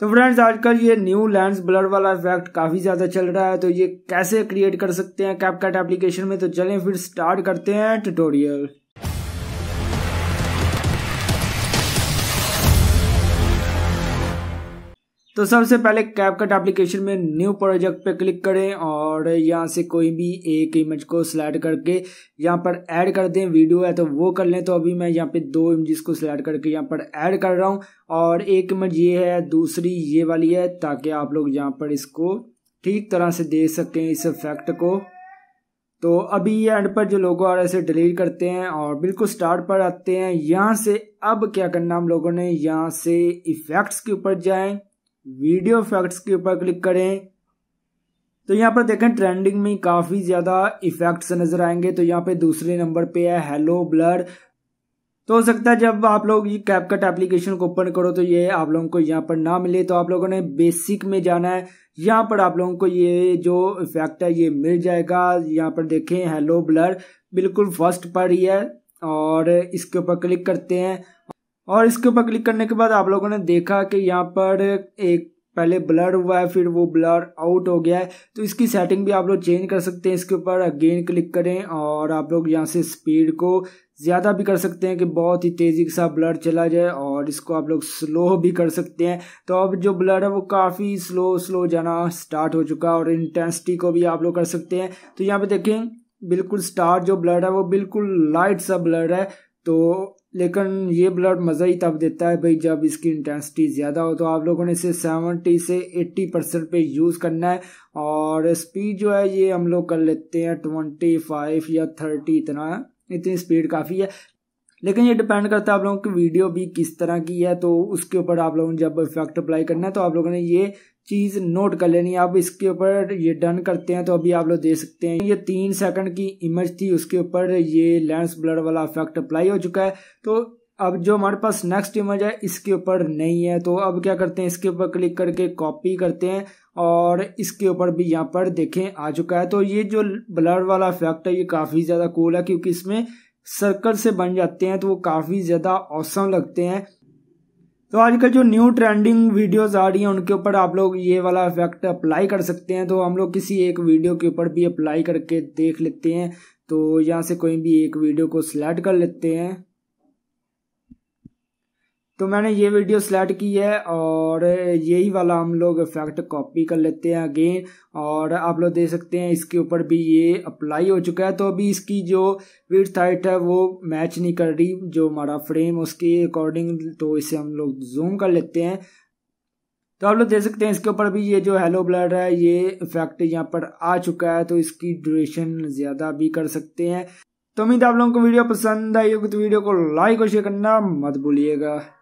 तो फ्रेंड्स आजकल ये न्यू लैंड ब्लर वाला इफेक्ट काफ़ी ज़्यादा चल रहा है तो ये कैसे क्रिएट कर सकते हैं कैपकट एप्लीकेशन में तो चलें फिर स्टार्ट करते हैं ट्यूटोरियल तो सबसे पहले कैपकट एप्लीकेशन में न्यू प्रोजेक्ट पे क्लिक करें और यहाँ से कोई भी एक इमेज को सिलेक्ट करके यहाँ पर ऐड कर दें वीडियो है तो वो कर लें तो अभी मैं यहाँ पे दो इमेज को सिलेक्ट करके यहाँ पर ऐड कर रहा हूँ और एक इमेज ये है दूसरी ये वाली है ताकि आप लोग यहाँ पर इसको ठीक तरह से दे सकें इस इफेक्ट को तो अभी ये एंड पर जो लोगो आ रहे हैं डिलीट करते हैं और बिल्कुल स्टार्ट पर आते हैं यहाँ से अब क्या करना हम लोगों ने यहाँ से इफेक्ट्स के ऊपर जाएं वीडियो इफेक्ट्स के ऊपर क्लिक करें तो यहाँ पर देखें ट्रेंडिंग में काफ़ी ज़्यादा इफेक्ट्स नज़र आएंगे तो यहाँ पे दूसरे नंबर पे है हेलो ब्लर तो हो सकता है जब आप लोग ये कैपकट एप्लीकेशन को ओपन करो तो ये आप लोगों को यहाँ पर ना मिले तो आप लोगों ने बेसिक में जाना है यहाँ पर आप लोगों को ये जो इफेक्ट है ये मिल जाएगा यहाँ पर देखें हेलो ब्लर बिल्कुल फर्स्ट पर ही है और इसके ऊपर क्लिक करते हैं और इसके ऊपर क्लिक करने के बाद आप लोगों ने देखा कि यहाँ पर एक पहले ब्लर हुआ है फिर वो ब्लर आउट हो गया है तो इसकी सेटिंग भी आप लोग चेंज कर सकते हैं इसके ऊपर अगेन क्लिक करें और आप लोग यहाँ से स्पीड को ज़्यादा भी कर सकते हैं कि बहुत ही तेज़ी के साथ ब्लर चला जाए और इसको आप लोग स्लो भी कर सकते हैं तो अब जो ब्लर है वो काफ़ी स्लो स्लो जाना स्टार्ट हो चुका है और इंटेंसिटी को भी आप लोग कर सकते हैं तो यहाँ पर देखें बिल्कुल स्टार जो ब्लर है वो बिल्कुल लाइट सा ब्लर है तो लेकिन ये ब्लड मज़ा ही तब देता है भाई जब इसकी इंटेंसिटी ज़्यादा हो तो आप लोगों ने इसे 70 से 80 परसेंट पे यूज़ करना है और स्पीड जो है ये हम लोग कर लेते हैं 25 या 30 इतना इतनी स्पीड काफ़ी है लेकिन ये डिपेंड करता है आप लोगों की वीडियो भी किस तरह की है तो उसके ऊपर आप लोगों ने जब इफेक्ट अप्लाई करना है तो आप लोगों ने ये चीज़ नोट कर लेनी आप इसके ऊपर ये डन करते हैं तो अभी आप लोग देख सकते हैं ये तीन सेकंड की इमेज थी उसके ऊपर ये लेंस ब्लड वाला इफेक्ट अप्लाई हो चुका है तो अब जो हमारे पास नेक्स्ट इमेज है इसके ऊपर नहीं है तो अब क्या करते हैं इसके ऊपर क्लिक करके कॉपी करते हैं और इसके ऊपर भी यहाँ पर देखें आ चुका है तो ये जो ब्लड वाला इफेक्ट है ये काफ़ी ज़्यादा कूल है क्योंकि इसमें सर्कल से बन जाते हैं तो वो काफ़ी ज़्यादा औसम लगते हैं तो आजकल जो न्यू ट्रेंडिंग वीडियोस आ रही हैं उनके ऊपर आप लोग ये वाला इफेक्ट अप्लाई कर सकते हैं तो हम लोग किसी एक वीडियो के ऊपर भी अप्लाई करके देख लेते हैं तो यहाँ से कोई भी एक वीडियो को सिलेक्ट कर लेते हैं तो मैंने ये वीडियो सेलेक्ट की है और यही वाला हम लोग इफेक्ट कॉपी कर लेते हैं अगेन और आप लोग देख सकते हैं इसके ऊपर भी ये अप्लाई हो चुका है तो अभी इसकी जो विथ हाइट है वो मैच नहीं कर रही जो हमारा फ्रेम उसके अकॉर्डिंग तो इसे हम लोग जूम कर लेते हैं तो आप लोग देख सकते हैं इसके ऊपर भी ये जो हेलो ब्लड है ये इफेक्ट यहाँ पर आ चुका है तो इसकी ड्यूरेशन ज़्यादा भी कर सकते हैं तो उम्मीद आप लोगों को वीडियो पसंद आई होगी तो वीडियो को लाइक और शेयर करना मत भूलिएगा